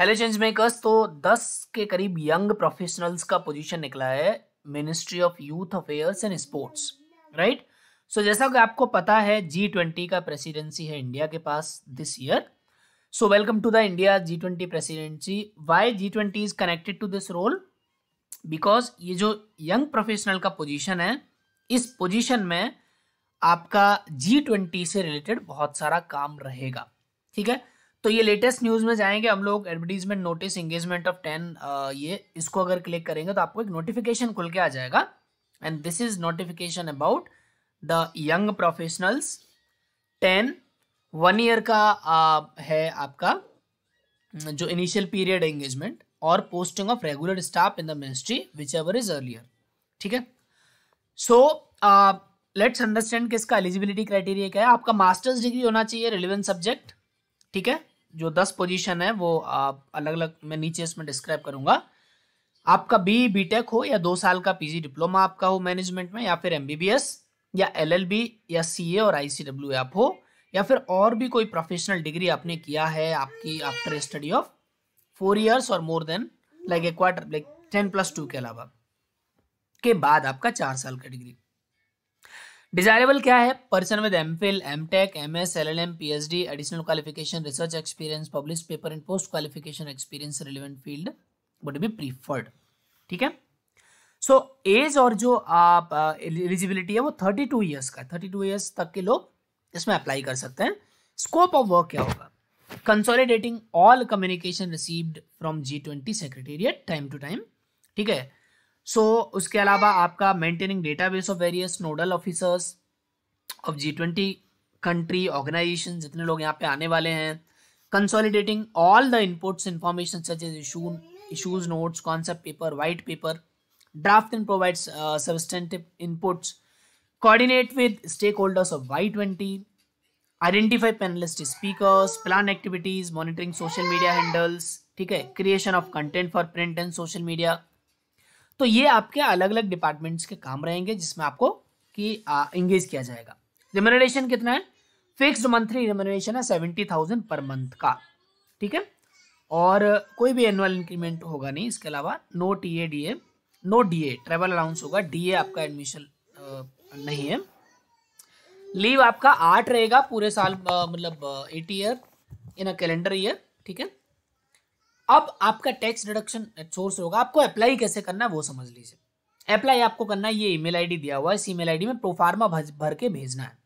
hello change makers तो 10 के करीब यंग प्रोफेशनल्स का पोजीशन निकला है ministry of youth affairs and sports right so जैसा कि आपको पता है जी ट्वेंटी का प्रेसिडेंसी है इंडिया के पास this year so welcome to the India G twenty presidency why G twenty is connected to this role because ये जो यंग प्रोफेशनल का पोजीशन है इस पोजीशन में आपका जी ट्वेंटी से रिलेटेड बहुत सारा काम रहेगा ठीक है तो ये लेटेस्ट न्यूज़ में जाएंगे हम लोग advertisement notice engagement of ten ये इसको अगर क्लिक करेंगे तो आपको एक नोटिफिकेशन खुल के आ जाएगा and this is notification about the young professionals ten one year का आ, है आपका जो इनिशियल पीरियड एंगेजमेंट और posting of regular staff in the ministry which ever is earlier ठीक है सो लेट्स अंडरस्टैंड कि इसका एलिजिबिलिटी क्राइटेरिया क्या है आपका मास्टर्स डिग्री होना चाहिए रिलेवेंट सब्जेक्ट ठीक है जो दस पोजीशन है वो आप अलग अलग मैं नीचे इसमें डिस्क्राइब करूंगा आपका बी बी टेक हो या दो साल का जी डिप्लोमा आपका हो मैनेजमेंट में या फिर एस या बी या ए और डब्ल्यू आप हो या फिर और भी कोई प्रोफेशनल डिग्री आपने किया है आपकी after study of four years और more than like a quarter like ten plus two के अलावा के बाद आपका चार साल का डिग्री डिजायरेबल क्या है person with M phil M tech M S L L M P H D additional qualification research experience publish paper and post qualification experience relevant field would be preferred ठीक है so so, as और जो आप eligibility uh, है वो thirty two years का thirty two years तक के लोग इसमें अप्लाई कर सकते हैं स्कोप ऑफ वर्क क्या होगा consolidating all communication received from G twenty secretariat time to time ठीक है सो so, उसके अलावा आपका maintaining database of various nodal officers of G twenty country organization जितने लोग यहाँ पे आने वाले हैं consolidating all the inputs information such as issues notes concept paper white paper draft and provides substantive inputs coordinate with stakeholders of Y twenty identify panelist speakers plan activities monitoring social media handles ठीक है creation of content for print and social media तो ये आपके अलग अलग departments के काम रहेंगे जिसमें आपको कि इंगेज किया जाएगा रिमोनेशन कितना है फिक्स्ड मंथली रिमोनेशन है सेवेंटी थाउजेंड पर मंथ का ठीक है और कोई भी एनुअल इंक्रीमेंट होगा नहीं इसके अलावा no T A D A no D A travel allowance होगा डी ए आपका एडमिशन नहीं है लीव आपका आठ रहेगा पूरे साल मतलब eight year in a calendar year ठीक है अब आपका टैक्स डिडक्शन सोर्स होगा आपको अप्लाई कैसे करना है वो समझ लीजिए अप्लाई आपको करना है ये ईमेल आईडी दिया हुआ है इस ईमेल आईडी में प्रोफार्मा भर के भेजना है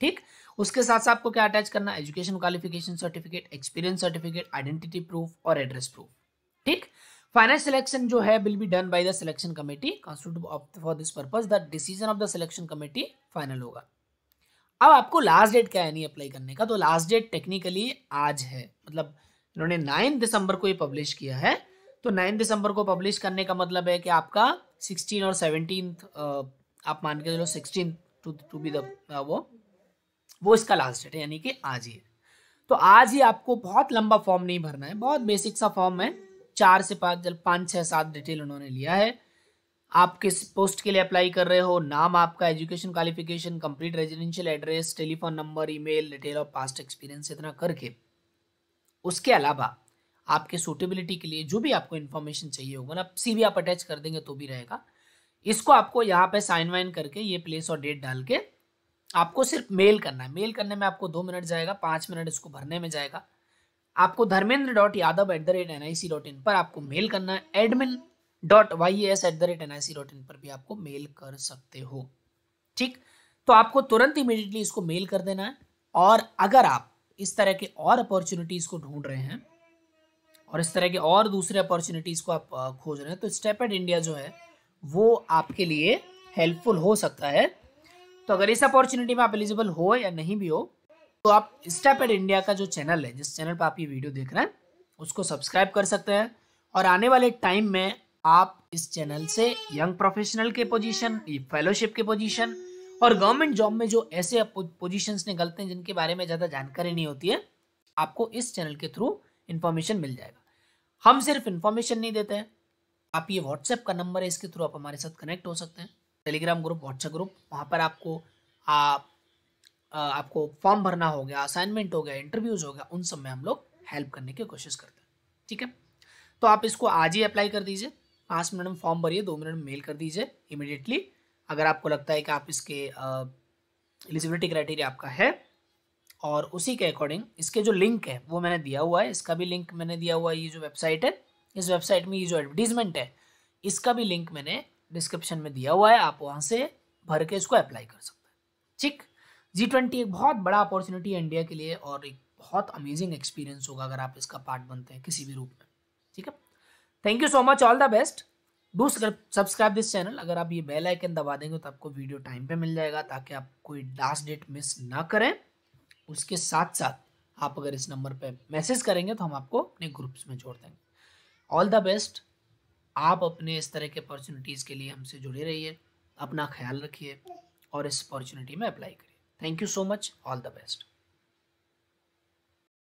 ठीक उसके साथ साथ आपको क्या अटैच करना है education qualification certificate experience certificate identity proof और एड्रेस प्रूफ ठीक फाइनेंस सिलेक्शन जो है will be done by the selection committee for this purpose the decision of the selection committee final होगा अब आपको लास्ट डेट क्या है नहीं अप्लाई करने का तो लास्ट डेट टेक्निकली आज है मतलब इन्होंने नाइन दिसंबर को ये पब्लिश किया है तो नाइन दिसंबर को पब्लिश करने का मतलब है कि आपका सिक्सटीन और सेवनटीन आप मान के चलो सिक्सटीन टू टू बी द वो वो इसका लास्ट डेट है यानी कि आज ही है तो आज ही आपको बहुत लंबा फॉर्म नहीं भरना है बहुत बेसिक सा फॉर्म है चार से पाँच जल पाँच छः सात डिटेल उन्होंने लिया है आप किस पोस्ट के लिए अप्लाई कर रहे हो नाम आपका education qualification complete residential address telephone number email detail और पास्ट एक्सपीरियंस इतना करके उसके अलावा आपके सूटेबिलिटी के लिए जो भी आपको इन्फॉर्मेशन चाहिए होगा ना सी भी आप अटैच कर देंगे तो भी रहेगा इसको आपको यहाँ पे साइन वाइन करके ये प्लेस और डेट डाल के आपको सिर्फ मेल करना है मेल करने में आपको दो मिनट जाएगा पाँच मिनट इसको भरने में जाएगा आपको Dharmendra dot Yadav at the rate N I C dot in पर आपको मेल करना है admin dot Y S at the rate N I C dot in पर भी आपको मेल कर सकते हो ठीक तो आपको तुरंत इमीडिएटली इसको मेल कर देना है और अगर आप इस तरह के और अपॉर्चुनिटीज़ को ढूंढ रहे हैं और इस तरह के और दूसरे अपॉर्चुनिटीज़ को आप खोज रहे हैं तो स्टेप एड इंडिया जो है वो आपके लिए हेल्पफुल हो सकता है तो अगर इस अपॉर्चुनिटी में आप एलिजिबल हो या नहीं भी हो तो आप स्टेप एड इंडिया का जो चैनल है जिस चैनल पर आप ये वीडियो देख रहे हैं उसको सब्सक्राइब कर सकते हैं और आने वाले टाइम में आप इस चैनल से यंग प्रोफेशनल के पोजीशन फेलोशिप के पोजीशन और गवर्नमेंट जॉब में जो ऐसे पोजिशन निकलते हैं जिनके बारे में ज़्यादा जानकारी नहीं होती है आपको इस चैनल के थ्रू इन्फॉर्मेशन मिल जाएगा हम सिर्फ इन्फॉर्मेशन नहीं देते हैं आप ये व्हाट्सएप का नंबर है इसके थ्रू आप हमारे साथ कनेक्ट हो सकते हैं टेलीग्राम ग्रुप व्हाट्सएप ग्रुप वहाँ पर आपको आ, आ, आपको फॉर्म भरना हो गया असाइनमेंट हो गया इंटरव्यूज़ हो गया उन सब में हम लोग हेल्प करने की कोशिश करते हैं ठीक है तो आप इसको आज ही अप्लाई कर दीजिए पाँच मिनट में फॉर्म भरिए दो मिनट में मेल कर दीजिए इमिडिएटली अगर आपको लगता है कि आप इसके एलिजिबिलिटी क्राइटेरिया आपका है और उसी के अकॉर्डिंग इसके जो लिंक है वो मैंने दिया हुआ है इसका भी लिंक मैंने दिया हुआ है ये जो वेबसाइट है इस वेबसाइट में ये जो एडवर्टीजमेंट है इसका भी लिंक मैंने डिस्क्रिप्शन में दिया हुआ है आप वहाँ से भर के इसको अप्लाई कर सकते हैं ठीक जी ट्वेंटी एक बहुत बड़ा अपॉर्चुनिटी है इंडिया के लिए और एक बहुत अमेजिंग एक्सपीरियंस होगा अगर आप इसका पार्ट बनते हैं किसी भी रूप में ठीक है thank you so much all the best do subscribe this channel अगर आप ये बेल आइकन दबा देंगे तो आपको वीडियो टाइम पे मिल जाएगा ताकि आप कोई लास्ट डेट मिस ना करें उसके साथ साथ आप अगर इस नंबर पे मैसेज करेंगे तो हम आपको अपने ग्रुप्स में जोड़ देंगे ऑल द बेस्ट आप अपने इस तरह के अपॉर्चुनिटीज़ के लिए हमसे जुड़े रहिए अपना ख्याल रखिए और इस अपॉर्चुनिटी में अप्लाई करिए thank you so much all the best